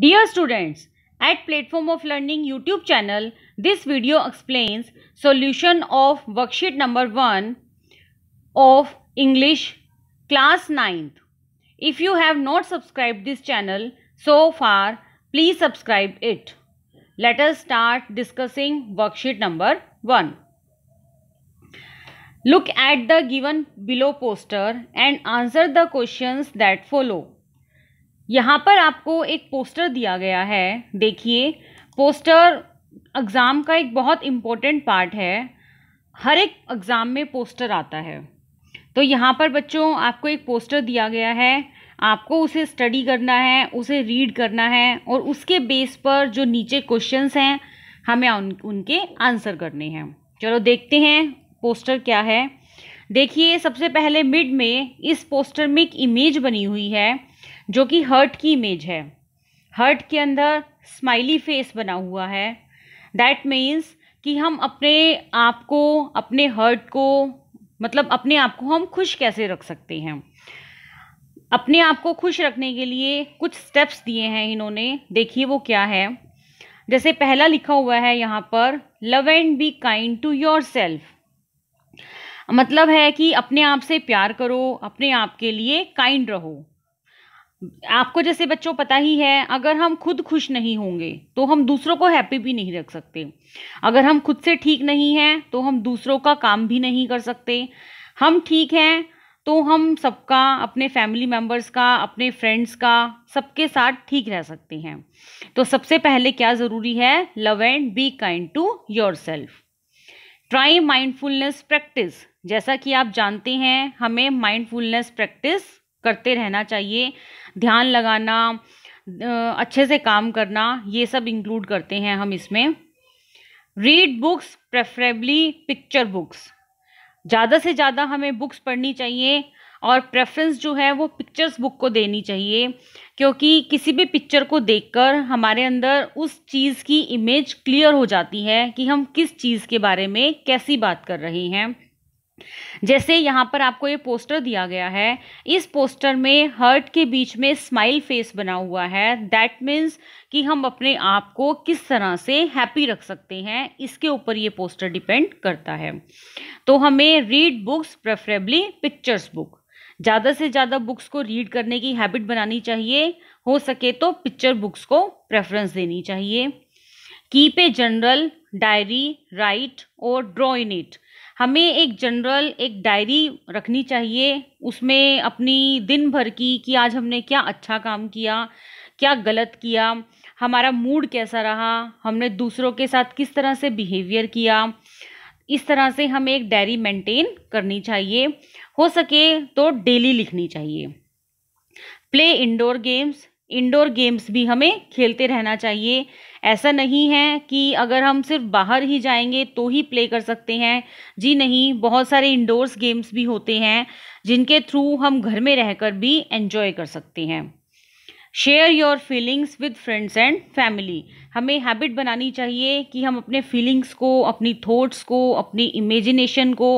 Dear students, at Platform of Learning YouTube channel, this video explains solution of worksheet number 1 of English class 9th. If you have not subscribed this channel so far, please subscribe it. Let us start discussing worksheet number 1. Look at the given below poster and answer the questions that follow. यहाँ पर आपको एक poster दिया गया है देखिए poster exam का एक बहुत इम्पोर्टेंट पार्ट है हर एक एग्ज़ाम में पोस्टर आता है तो यहाँ पर बच्चों आपको एक पोस्टर दिया गया है आपको उसे स्टडी करना है उसे रीड करना है और उसके बेस पर जो नीचे क्वेश्चंस हैं हमें उन उनके आंसर करने हैं चलो देखते हैं पोस्टर क्या है देखिए सबसे पहले मिड में इस पोस्टर में एक इमेज बनी हुई है जो कि हर्ट की इमेज है हर्ट के अंदर स्माइली फेस बना हुआ है दैट मीन्स कि हम अपने आप को अपने हर्ट को मतलब अपने आप को हम खुश कैसे रख सकते हैं अपने आप को खुश रखने के लिए कुछ स्टेप्स दिए हैं इन्होंने देखिए वो क्या है जैसे पहला लिखा हुआ है यहाँ पर love and be kind to yourself मतलब है कि अपने आप से प्यार करो अपने आप के लिए काइंड रहो आपको जैसे बच्चों पता ही है अगर हम खुद खुश नहीं होंगे तो हम दूसरों को हैप्पी भी नहीं रख सकते अगर हम खुद से ठीक नहीं हैं तो हम दूसरों का काम भी नहीं कर सकते हम ठीक हैं तो हम सबका अपने फैमिली मेम्बर्स का अपने फ्रेंड्स का सबके साथ ठीक रह सकते हैं तो सबसे पहले क्या ज़रूरी है love and be kind to yourself try mindfulness practice जैसा कि आप जानते हैं हमें माइंडफुलनेस प्रैक्टिस करते रहना चाहिए ध्यान लगाना अच्छे से काम करना ये सब इंक्लूड करते हैं हम इसमें read books preferably picture books ज़्यादा से ज़्यादा हमें बुक्स पढ़नी चाहिए और प्रेफरेंस जो है वो पिक्चर्स बुक को देनी चाहिए क्योंकि किसी भी पिक्चर को देखकर हमारे अंदर उस चीज़ की इमेज क्लियर हो जाती है कि हम किस चीज़ के बारे में कैसी बात कर रहे हैं जैसे यहाँ पर आपको ये पोस्टर दिया गया है इस पोस्टर में हर्ट के बीच में स्माइल फेस बना हुआ है दैट मीन्स कि हम अपने आप को किस तरह से हैप्पी रख सकते हैं इसके ऊपर ये पोस्टर डिपेंड करता है तो हमें read books preferably pictures book ज़्यादा से ज़्यादा बुक्स को रीड करने की हैबिट बनानी चाहिए हो सके तो पिक्चर बुक्स को प्रेफरेंस देनी चाहिए keep a journal diary right और ड्रॉ इन इट हमें एक जनरल एक डायरी रखनी चाहिए उसमें अपनी दिन भर की कि आज हमने क्या अच्छा काम किया क्या गलत किया हमारा मूड कैसा रहा हमने दूसरों के साथ किस तरह से बिहेवियर किया इस तरह से हमें एक डायरी मेंटेन करनी चाहिए हो सके तो डेली लिखनी चाहिए play indoor games indoor games भी हमें खेलते रहना चाहिए ऐसा नहीं है कि अगर हम सिर्फ बाहर ही जाएंगे तो ही प्ले कर सकते हैं जी नहीं बहुत सारे इंडोर्स गेम्स भी होते हैं जिनके थ्रू हम घर में रहकर भी एंजॉय कर सकते हैं share your feelings with friends and family हमें हैबिट बनानी चाहिए कि हम अपने फीलिंग्स को अपनी थॉट्स को अपनी इमेजिनेशन को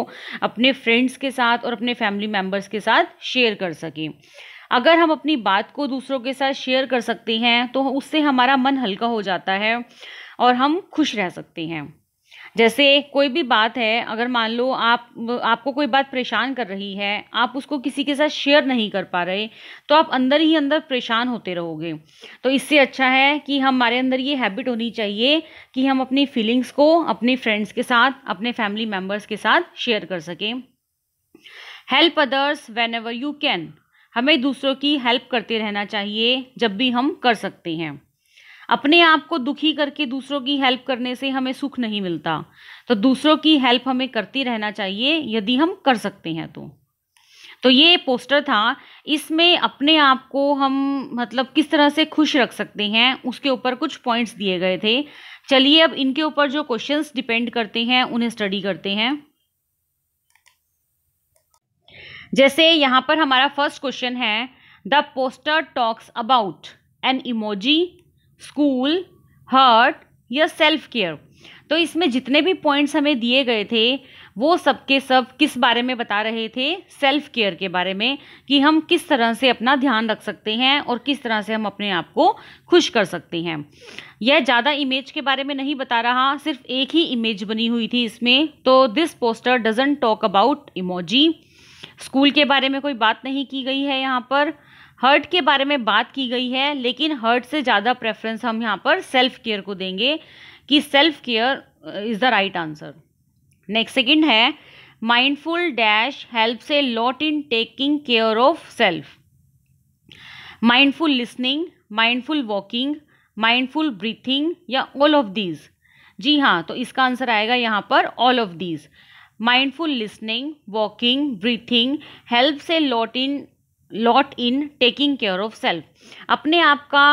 अपने फ्रेंड्स के साथ और अपने फैमिली मेम्बर्स के साथ शेयर कर सकें अगर हम अपनी बात को दूसरों के साथ शेयर कर सकते हैं तो उससे हमारा मन हल्का हो जाता है और हम खुश रह सकते हैं जैसे कोई भी बात है अगर मान लो आप आपको कोई बात परेशान कर रही है आप उसको किसी के साथ शेयर नहीं कर पा रहे तो आप अंदर ही अंदर परेशान होते रहोगे तो इससे अच्छा है कि हमारे अंदर ये हैबिट होनी चाहिए कि हम अपनी फीलिंग्स को अपने फ्रेंड्स के साथ अपने फैमिली मेम्बर्स के साथ शेयर कर सकें help others whenever you can हमें दूसरों की हेल्प करते रहना चाहिए जब भी हम कर सकते हैं अपने आप को दुखी करके दूसरों की हेल्प करने से हमें सुख नहीं मिलता तो दूसरों की हेल्प हमें करती रहना चाहिए यदि हम कर सकते हैं तो तो ये पोस्टर था इसमें अपने आप को हम मतलब किस तरह से खुश रख सकते हैं उसके ऊपर कुछ पॉइंट्स दिए गए थे चलिए अब इनके ऊपर जो क्वेश्चंस डिपेंड करते हैं उन्हें स्टडी करते हैं जैसे यहाँ पर हमारा फर्स्ट क्वेश्चन है the poster talks about an emoji school hurt या सेल्फ केयर तो इसमें जितने भी पॉइंट्स हमें दिए गए थे वो सब के सब किस बारे में बता रहे थे सेल्फ केयर के बारे में कि हम किस तरह से अपना ध्यान रख सकते हैं और किस तरह से हम अपने आप को खुश कर सकते हैं यह ज़्यादा इमेज के बारे में नहीं बता रहा सिर्फ एक ही इमेज बनी हुई थी इसमें तो this poster doesn't talk about emoji school के बारे में कोई बात नहीं की गई है यहाँ पर हर्ट के बारे में बात की गई है लेकिन हर्ट से ज़्यादा प्रेफरेंस हम यहाँ पर सेल्फ केयर को देंगे कि self care is the right answer next second है माइंडफुल डैश हेल्प से lot in taking care of self mindful listening mindful walking mindful breathing या ऑल ऑफ दीज जी हाँ तो इसका आंसर आएगा यहाँ पर all of these mindful listening walking breathing help से lot in lot in taking care of self अपने आप का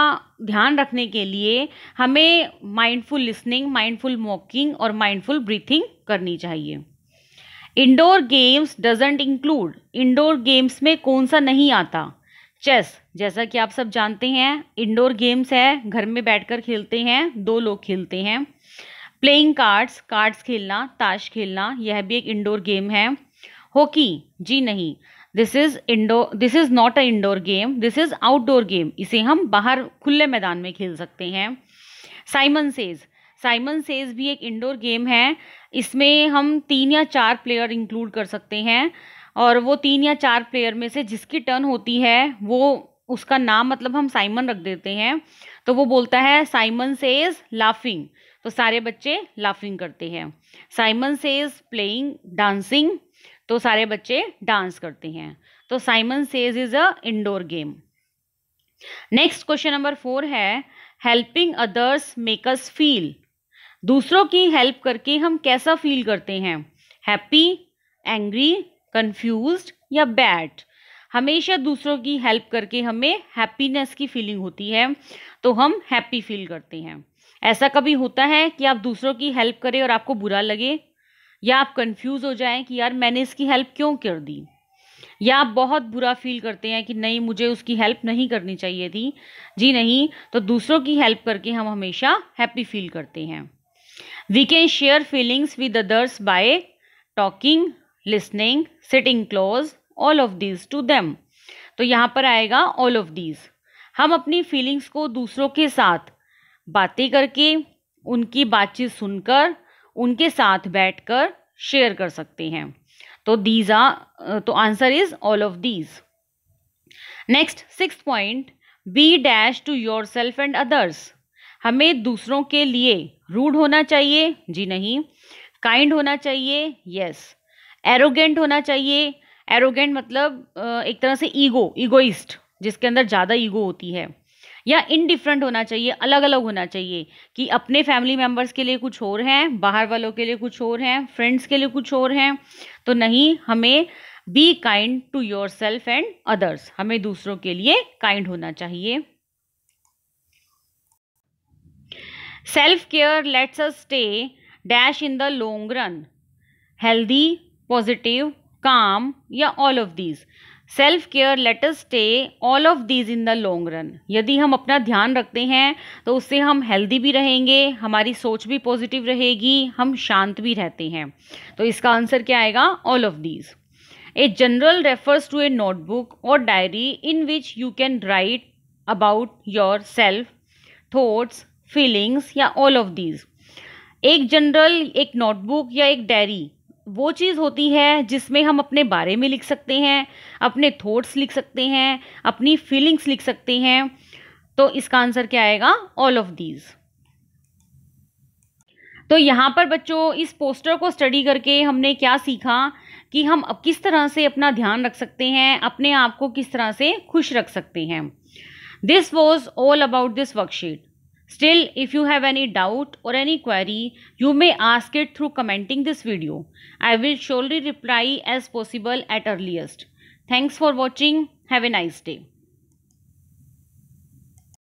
ध्यान रखने के लिए हमें माइंडफुल लिसनिंग माइंडफुल वॉकिंग और माइंडफुल ब्रीथिंग करनी चाहिए indoor games doesn't include indoor games में कौन सा नहीं आता चेस जैसा कि आप सब जानते हैं इंडोर गेम्स है घर में बैठकर खेलते हैं दो लोग खेलते हैं प्लेइंग कार्ड्स कार्ड्स खेलना ताश खेलना यह भी एक इंडोर गेम है हॉकी जी नहीं this is indoor this is not a indoor game this is outdoor game इसे हम बाहर खुले मैदान में खेल सकते हैं साइमन सेज साइमन सेज भी एक इंडोर गेम है इसमें हम तीन या चार प्लेयर इंक्लूड कर सकते हैं और वो तीन या चार प्लेयर में से जिसकी टर्न होती है वो उसका नाम मतलब हम साइमन रख देते हैं तो वो बोलता है साइमन सेज लाफिंग तो सारे बच्चे लाफिंग करते हैं साइमन से इज प्लेइंग डांसिंग तो सारे बच्चे डांस करते हैं तो Simon says is a indoor game next question number four है helping others make us feel दूसरों की हेल्प करके हम कैसा फील करते हैं हैप्पी एंग्री कंफ्यूज या बैड हमेशा दूसरों की हेल्प करके हमें हैप्पीनेस की फीलिंग होती है तो हम हैप्पी फील करते हैं ऐसा कभी होता है कि आप दूसरों की हेल्प करें और आपको बुरा लगे या आप कंफ्यूज हो जाएं कि यार मैंने इसकी हेल्प क्यों कर दी या आप बहुत बुरा फील करते हैं कि नहीं मुझे उसकी हेल्प नहीं करनी चाहिए थी जी नहीं तो दूसरों की हेल्प करके हम हमेशा हैप्पी फील करते हैं we can share feelings with others by talking listening sitting close all of these to them तो यहाँ पर आएगा ऑल ऑफ दीज हम अपनी फीलिंग्स को दूसरों के साथ बातें करके उनकी बातचीत सुनकर उनके साथ बैठकर शेयर कर सकते हैं तो दीज आ तो answer is all of these next six point be dash to yourself and others हमें दूसरों के लिए रूड होना चाहिए जी नहीं काइंड होना चाहिए यस एरोगेंट होना चाहिए एरोगेंट मतलब एक तरह से ईगो ईगोइस्ट जिसके अंदर ज़्यादा ईगो होती है या इनडिफरेंट होना चाहिए अलग अलग होना चाहिए कि अपने फैमिली मेम्बर्स के लिए कुछ और हैं बाहर वालों के लिए कुछ और हैं फ्रेंड्स के लिए कुछ और हैं तो नहीं हमें be kind to yourself and others हमें दूसरों के लिए काइंड होना चाहिए self care lets us stay dash in the long run healthy positive calm या all of these self care lets stay all of these in the long run यदि हम अपना ध्यान रखते हैं तो उससे हम हेल्दी भी रहेंगे हमारी सोच भी पॉजिटिव रहेगी हम शांत भी रहते हैं तो इसका आंसर क्या आएगा all of these a journal refers to a notebook और diary in which you can write about yourself thoughts feelings या ऑल ऑफ दीज एक जनरल एक नोटबुक या एक डायरी वो चीज़ होती है जिसमें हम अपने बारे में लिख सकते हैं अपने थॉट्स लिख सकते हैं अपनी फीलिंग्स लिख सकते हैं तो इसका आंसर क्या आएगा ऑल ऑफ दीज तो यहाँ पर बच्चों इस पोस्टर को स्टडी करके हमने क्या सीखा कि हम अब किस तरह से अपना ध्यान रख सकते हैं अपने आप को किस तरह से खुश रख सकते हैं this was all about this worksheet Still, if you have any doubt or any query, you may ask it through commenting this video. I will surely reply as possible at earliest. Thanks for watching. Have a nice day.